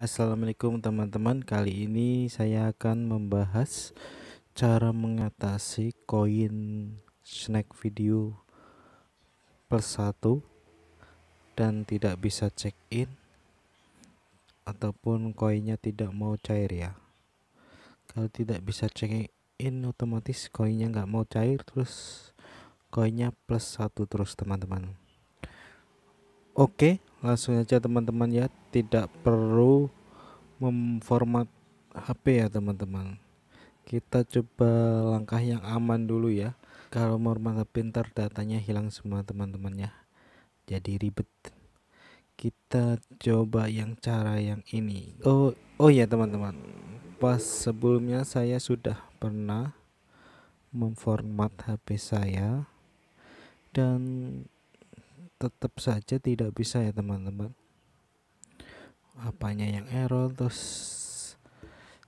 Assalamualaikum teman-teman kali ini saya akan membahas cara mengatasi koin snack video plus satu dan tidak bisa check in ataupun koinnya tidak mau cair ya kalau tidak bisa check in otomatis koinnya nggak mau cair terus koinnya plus satu terus teman-teman Oke, langsung aja teman-teman ya, tidak perlu memformat HP ya teman-teman. Kita coba langkah yang aman dulu ya. Kalau format HP pintar datanya hilang semua teman-teman ya. Jadi ribet. Kita coba yang cara yang ini. Oh, oh ya teman-teman. Pas sebelumnya saya sudah pernah memformat HP saya dan tetap saja tidak bisa ya teman-teman apanya yang error terus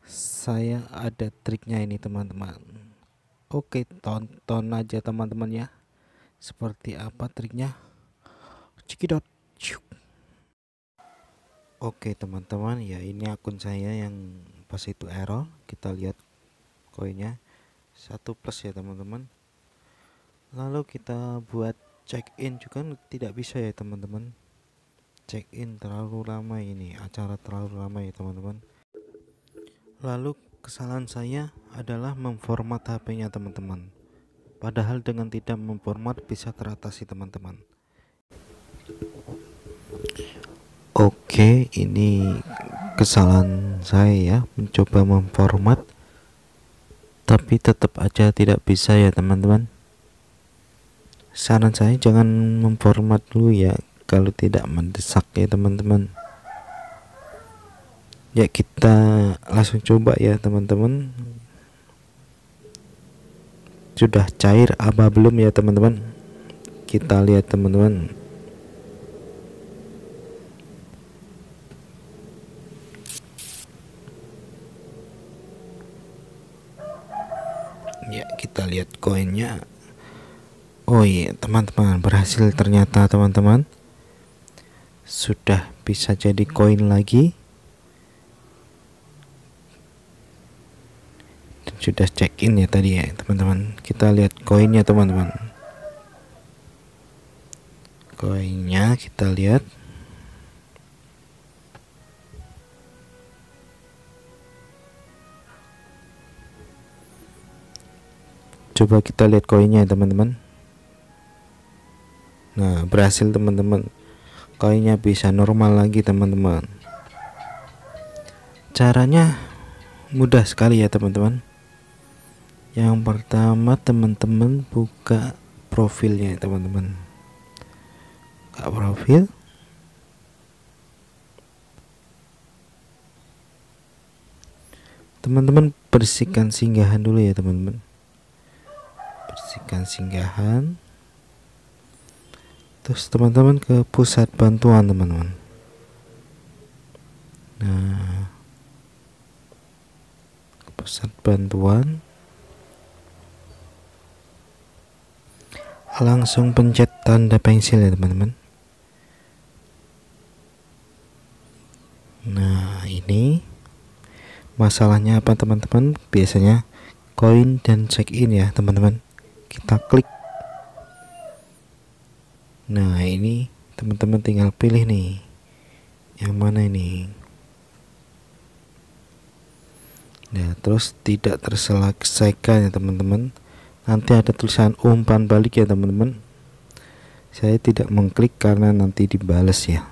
saya ada triknya ini teman-teman oke tonton aja teman-teman ya seperti apa triknya cikidot oke teman-teman ya ini akun saya yang pas itu error kita lihat koinnya satu plus ya teman-teman lalu kita buat check in juga kan tidak bisa ya teman-teman check in terlalu lama ini acara terlalu lama ya teman-teman lalu kesalahan saya adalah memformat HP-nya teman-teman padahal dengan tidak memformat bisa teratasi teman-teman oke ini kesalahan saya ya mencoba memformat tapi tetap aja tidak bisa ya teman-teman saran saya jangan memformat dulu ya kalau tidak mendesak ya teman-teman ya kita langsung coba ya teman-teman sudah cair apa belum ya teman-teman kita lihat teman-teman ya kita lihat koinnya oh iya teman-teman berhasil ternyata teman-teman sudah bisa jadi koin lagi Dan sudah check in ya tadi ya teman-teman kita lihat koinnya teman-teman koinnya kita lihat coba kita lihat koinnya teman-teman nah berhasil teman-teman koinnya bisa normal lagi teman-teman caranya mudah sekali ya teman-teman yang pertama teman-teman buka profilnya teman-teman buka profil teman-teman bersihkan singgahan dulu ya teman-teman bersihkan singgahan terus teman-teman ke pusat bantuan teman-teman nah pusat bantuan langsung pencet tanda pensil ya teman-teman nah ini masalahnya apa teman-teman biasanya koin dan check in ya teman-teman kita klik Nah ini teman-teman tinggal pilih nih yang mana ini. Nah terus tidak terselesaikan ya teman-teman. Nanti ada tulisan umpan balik ya teman-teman. Saya tidak mengklik karena nanti dibales ya.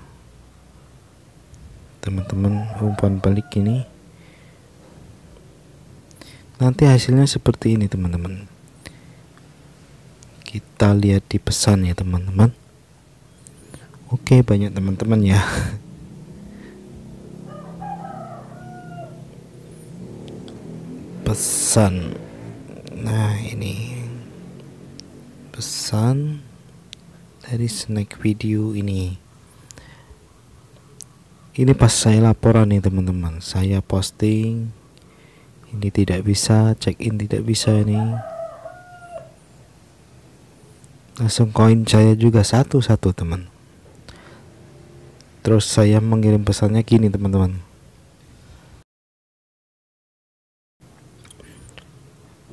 Teman-teman umpan balik ini nanti hasilnya seperti ini teman-teman kita lihat di pesan ya teman-teman kayak banyak teman-teman ya pesan nah ini pesan dari snack video ini ini pas saya laporan nih teman-teman saya posting ini tidak bisa check in tidak bisa ini langsung koin saya juga satu-satu teman Terus saya mengirim pesannya gini teman-teman.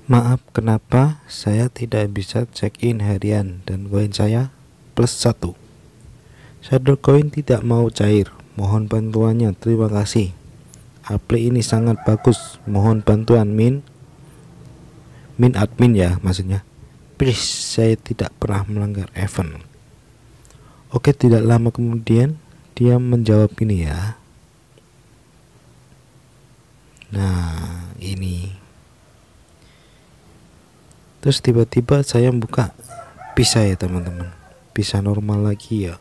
Maaf kenapa saya tidak bisa check-in harian dan koin saya plus satu. Shadow coin tidak mau cair, mohon bantuannya terima kasih. Aplik ini sangat bagus, mohon bantuan min. Min admin ya maksudnya. Please saya tidak pernah melanggar event. Oke tidak lama kemudian dia menjawab ini ya nah ini terus tiba-tiba saya buka bisa ya teman-teman bisa normal lagi ya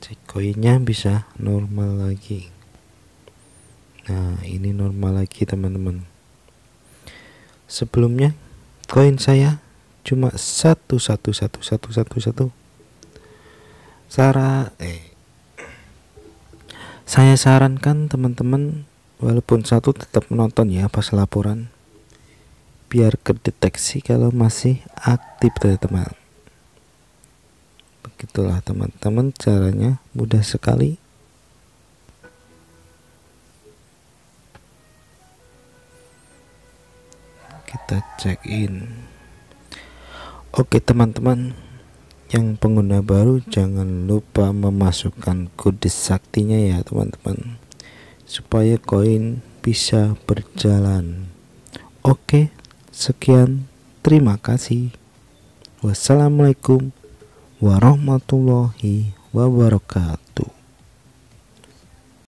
cek koinnya bisa normal lagi nah ini normal lagi teman-teman sebelumnya koin saya cuma satu satu satu satu satu satu Sarah eh saya sarankan teman-teman walaupun satu tetap menonton ya pas laporan biar kedeteksi kalau masih aktif teman-teman. Begitulah teman-teman caranya mudah sekali. Kita check in. Oke teman-teman, yang pengguna baru jangan lupa memasukkan kode saktinya ya teman-teman supaya koin bisa berjalan oke sekian terima kasih wassalamualaikum warahmatullahi wabarakatuh